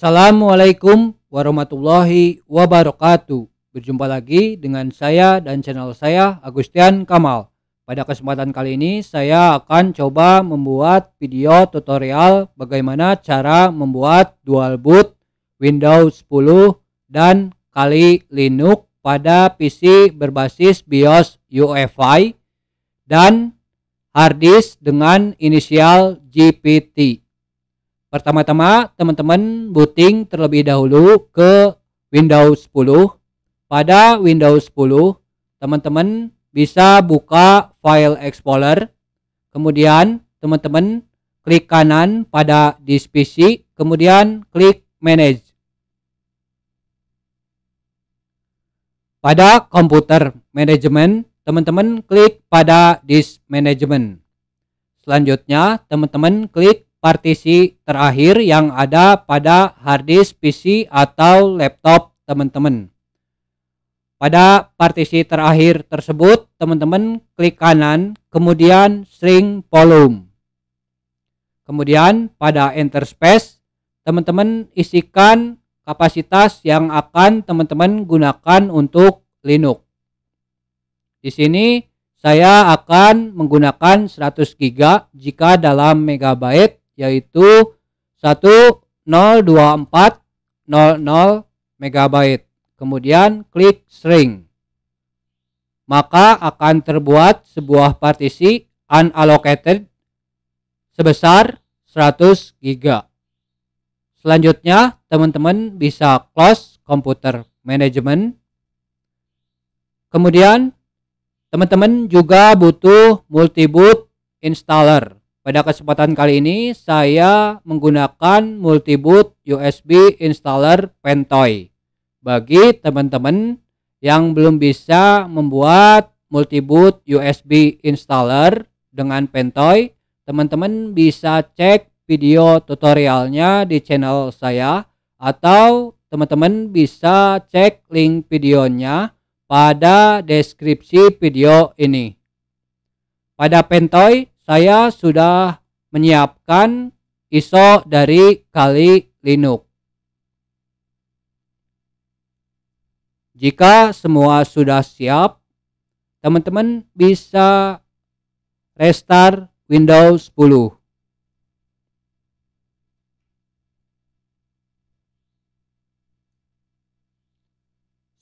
Assalamualaikum warahmatullahi wabarakatuh. Berjumpa lagi dengan saya dan channel saya Agustian Kamal. Pada kesempatan kali ini saya akan coba membuat video tutorial bagaimana cara membuat dual boot Windows 10 dan kali Linux pada PC berbasis BIOS UEFI dan harddisk dengan inisial GPT. Pertama-tama, teman-teman booting terlebih dahulu ke Windows 10. Pada Windows 10, teman-teman bisa buka file Explorer. Kemudian, teman-teman klik kanan pada disk PC, kemudian klik Manage. Pada komputer manajemen, teman-teman klik pada disk management. Selanjutnya, teman-teman klik partisi terakhir yang ada pada harddisk PC atau laptop teman-teman. Pada partisi terakhir tersebut, teman-teman klik kanan, kemudian string volume. Kemudian pada enter space, teman-teman isikan kapasitas yang akan teman-teman gunakan untuk Linux. Di sini saya akan menggunakan 100 GB jika dalam megabyte yaitu 102400 MB. Kemudian klik string. Maka akan terbuat sebuah partisi unallocated sebesar 100 GB. Selanjutnya, teman-teman bisa close computer management. Kemudian, teman-teman juga butuh multi multiboot installer pada kesempatan kali ini saya menggunakan multiboot USB installer Pentoy. Bagi teman-teman yang belum bisa membuat multiboot USB installer dengan Pentoy, teman-teman bisa cek video tutorialnya di channel saya atau teman-teman bisa cek link videonya pada deskripsi video ini. Pada Pentoy, saya sudah menyiapkan ISO dari kali Linux. Jika semua sudah siap, teman-teman bisa restart Windows 10.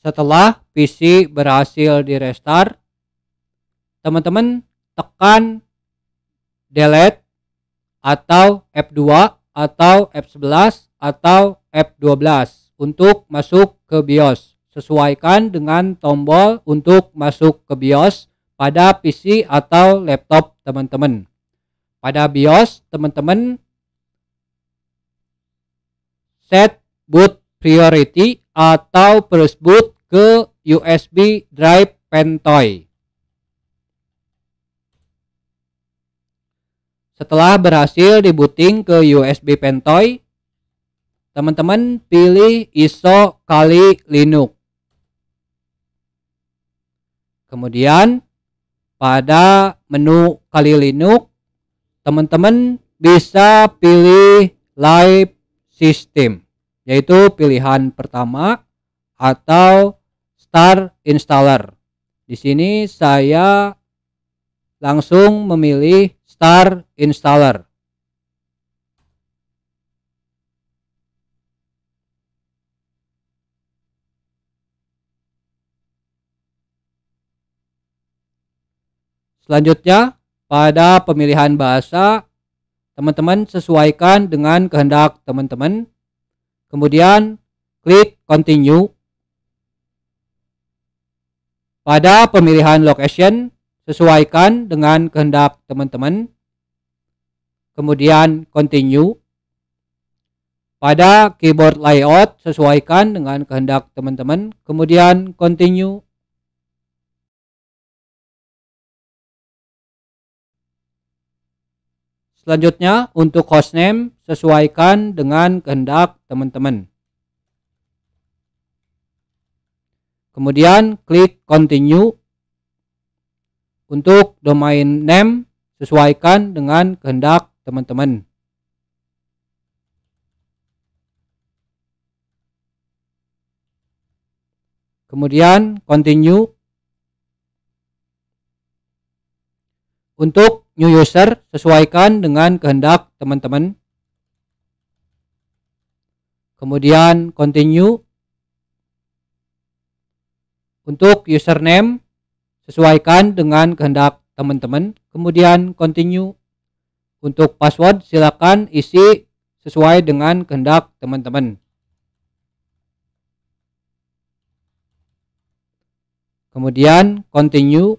Setelah PC berhasil di restart, teman-teman tekan delete atau F2 atau F11 atau F12 untuk masuk ke BIOS. Sesuaikan dengan tombol untuk masuk ke BIOS pada PC atau laptop teman-teman. Pada BIOS, teman-teman set boot priority atau first boot ke USB drive Pentoy. Setelah berhasil dibuting ke USB Pentoy, teman-teman pilih ISO kali Linux. Kemudian pada menu kali Linux, teman-teman bisa pilih Live System, yaitu pilihan pertama atau Start Installer. Di sini saya langsung memilih Star Installer. Selanjutnya, pada pemilihan bahasa, teman-teman sesuaikan dengan kehendak teman-teman. Kemudian, klik continue. Pada pemilihan location, sesuaikan dengan kehendak teman-teman. Kemudian continue. Pada keyboard layout sesuaikan dengan kehendak teman-teman. Kemudian continue. Selanjutnya untuk hostname sesuaikan dengan kehendak teman-teman. Kemudian klik continue untuk domain name sesuaikan dengan kehendak teman-teman. Kemudian continue. Untuk new user sesuaikan dengan kehendak teman-teman. Kemudian continue. Untuk username sesuaikan dengan kehendak teman-teman. Kemudian continue. Untuk password silakan isi sesuai dengan kehendak teman-teman. Kemudian continue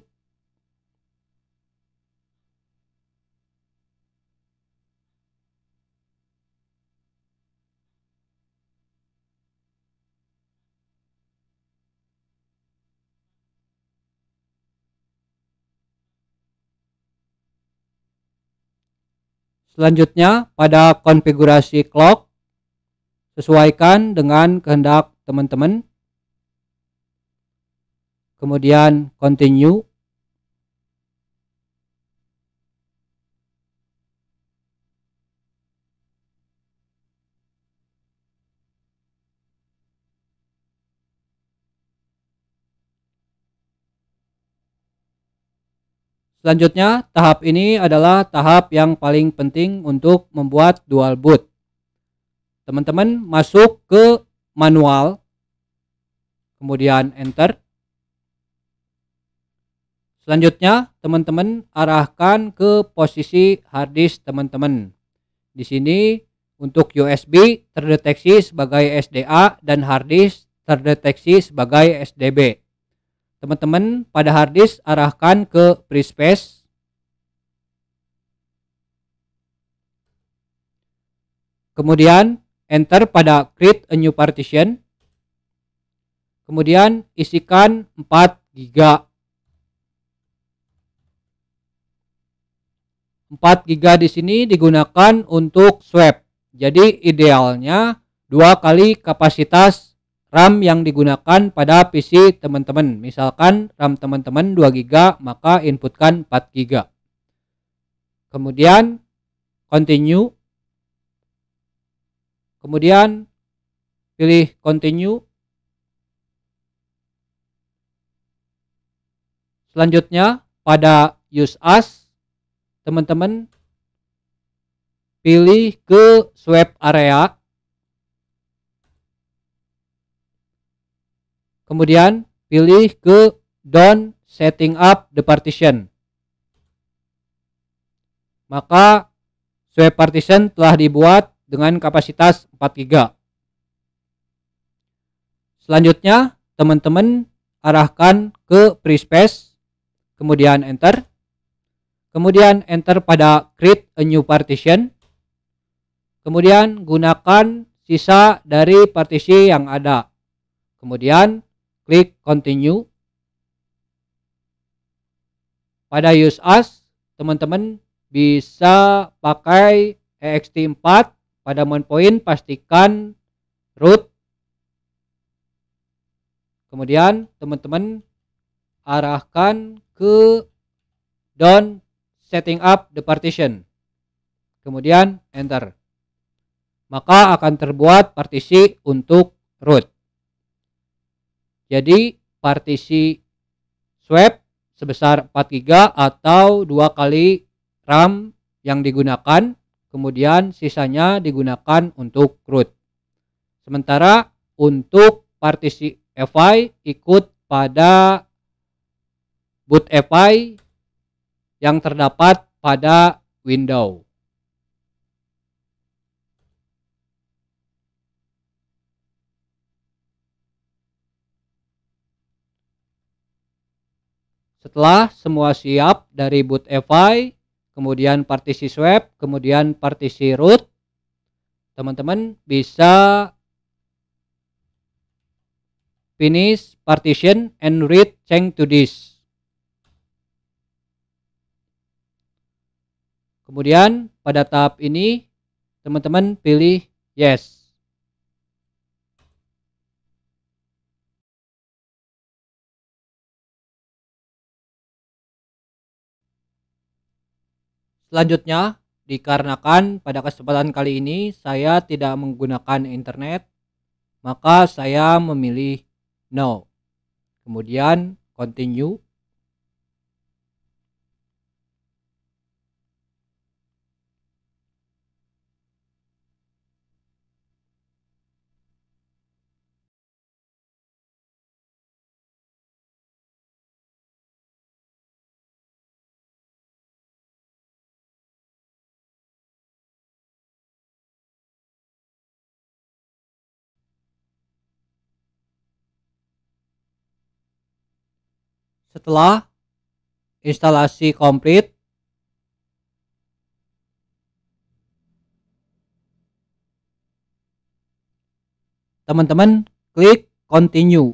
Selanjutnya, pada konfigurasi clock, sesuaikan dengan kehendak teman-teman. Kemudian continue Selanjutnya, tahap ini adalah tahap yang paling penting untuk membuat dual boot. Teman-teman masuk ke manual, kemudian enter. Selanjutnya, teman-teman arahkan ke posisi hard disk teman-teman. Di sini untuk USB terdeteksi sebagai SDA dan hard disk terdeteksi sebagai SDB teman-teman pada harddisk arahkan ke free space kemudian enter pada create a new partition kemudian isikan 4 giga 4 giga di sini digunakan untuk swap jadi idealnya dua kali kapasitas RAM yang digunakan pada PC teman-teman. Misalkan RAM teman-teman 2 GB, maka inputkan 4 GB. Kemudian continue. Kemudian pilih continue. Selanjutnya pada use as teman-teman pilih ke Swap area Kemudian pilih ke down setting up the partition. Maka swap partition telah dibuat dengan kapasitas 4 GB. Selanjutnya, teman-teman arahkan ke free space, kemudian enter. Kemudian enter pada create a new partition. Kemudian gunakan sisa dari partisi yang ada. Kemudian Klik continue. Pada use us, teman-teman bisa pakai ext4 pada main point pastikan root. Kemudian teman-teman arahkan ke down setting up the partition. Kemudian enter. Maka akan terbuat partisi untuk root. Jadi partisi swap sebesar 4 giga atau dua kali RAM yang digunakan, kemudian sisanya digunakan untuk root. Sementara untuk partisi FI ikut pada boot FI yang terdapat pada window. Setelah semua siap dari boot FI, kemudian partisi swap, kemudian partisi root, teman-teman bisa finish partition and read change to disk. Kemudian pada tahap ini teman-teman pilih yes. Selanjutnya, dikarenakan pada kesempatan kali ini saya tidak menggunakan internet, maka saya memilih no. Kemudian continue setelah instalasi komplit teman-teman klik continue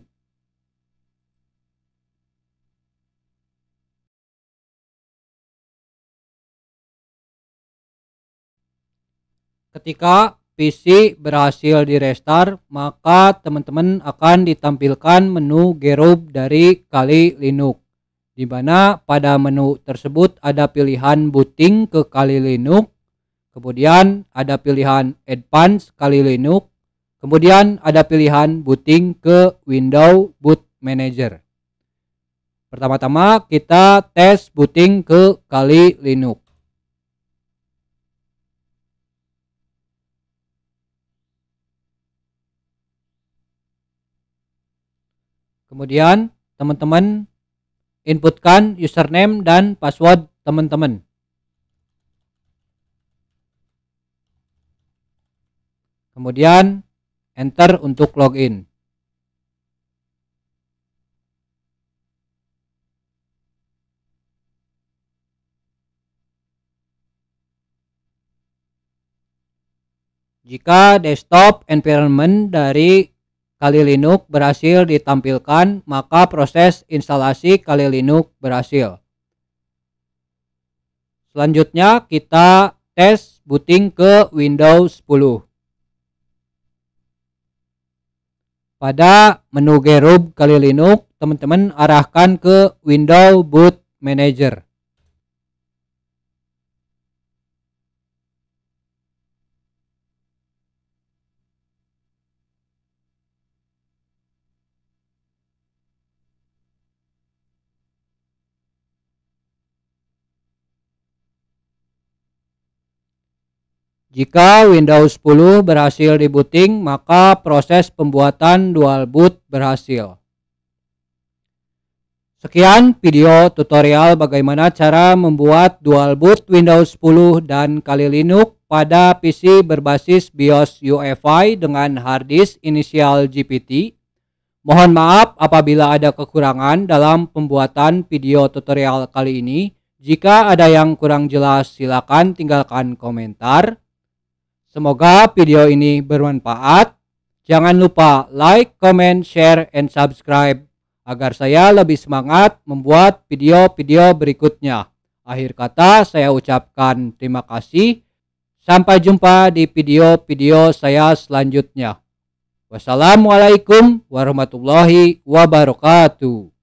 ketika PC berhasil di restart, maka teman-teman akan ditampilkan menu Gerub dari Kali Linux. Di mana pada menu tersebut ada pilihan booting ke Kali Linux, kemudian ada pilihan advance Kali Linux, kemudian ada pilihan booting ke Windows Boot Manager. Pertama-tama kita tes booting ke Kali Linux. Kemudian teman-teman inputkan username dan password teman-teman. Kemudian enter untuk login. Jika desktop environment dari kali Linux berhasil ditampilkan, maka proses instalasi kali Linux berhasil. Selanjutnya kita tes booting ke Windows 10. Pada menu Gerub kali Linux, teman-teman arahkan ke Windows Boot Manager. Jika Windows 10 berhasil dibooting, maka proses pembuatan dual boot berhasil. Sekian video tutorial bagaimana cara membuat dual boot Windows 10 dan Kali Linux pada PC berbasis BIOS UEFI dengan harddisk inisial GPT. Mohon maaf apabila ada kekurangan dalam pembuatan video tutorial kali ini. Jika ada yang kurang jelas, silakan tinggalkan komentar. Semoga video ini bermanfaat. Jangan lupa like, comment, share, and subscribe agar saya lebih semangat membuat video-video berikutnya. Akhir kata, saya ucapkan terima kasih. Sampai jumpa di video-video saya selanjutnya. Wassalamualaikum warahmatullahi wabarakatuh.